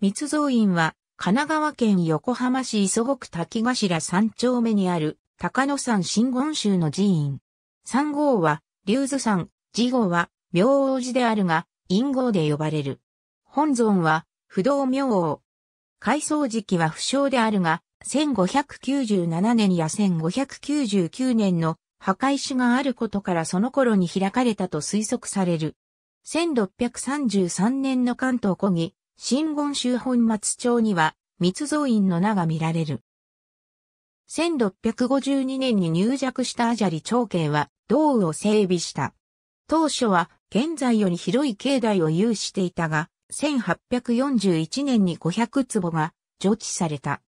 密造院は、神奈川県横浜市磯子区滝頭三丁目にある、高野山真言宗の寺院。三号は、龍頭山、二号は、明王寺であるが、陰号で呼ばれる。本尊は、不動明王。改装時期は不詳であるが、1597年や1599年の墓石があることからその頃に開かれたと推測される。1633年の関東古儀、新言宗本松町には密造院の名が見られる。1652年に入弱したアジャリ長慶は道を整備した。当初は現在より広い境内を有していたが、1841年に500坪が除地された。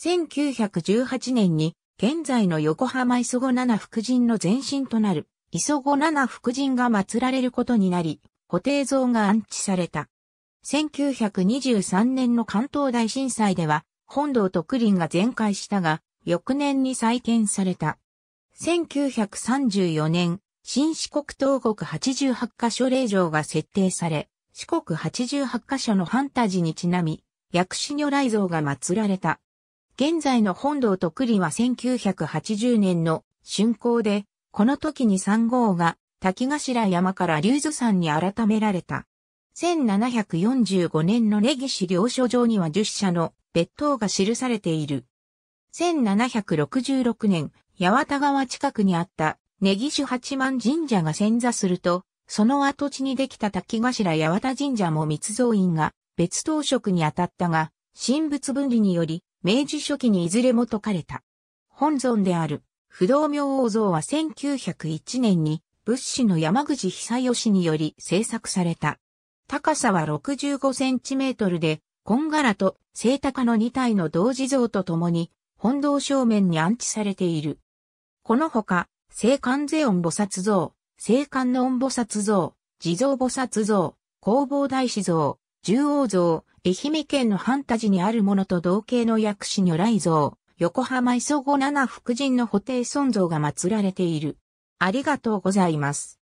1918年に現在の横浜磯子七福神の前身となる磯子七福神が祀られることになり、固定像が安置された。1923年の関東大震災では、本堂と九輪が全壊したが、翌年に再建された。1934年、新四国東国88カ所令状が設定され、四国88カ所のファンタジーにちなみ、薬師如来像が祀られた。現在の本堂と栗は1980年の竣工で、この時に3号が滝頭山から龍頭山に改められた。1745年の根ギ領書上には10社の別当が記されている。1766年、八幡川近くにあった根岸八幡神社が潜座すると、その跡地にできた滝頭八幡神社も密造院が別当職に当たったが、神仏分離により、明治初期にいずれも解かれた。本尊である、不動明王像は1901年に、仏師の山口久義により制作された。高さは65センチメートルで、がらと聖高の2体の同時像とともに、本堂正面に安置されている。このほか、聖観世音菩薩像、聖観の音菩薩像、地蔵菩薩像、弘法大師像、十王像、愛媛県の半田寺にあるものと同型の薬師如来像、横浜磯子七福神の布袋尊像が祀られている。ありがとうございます。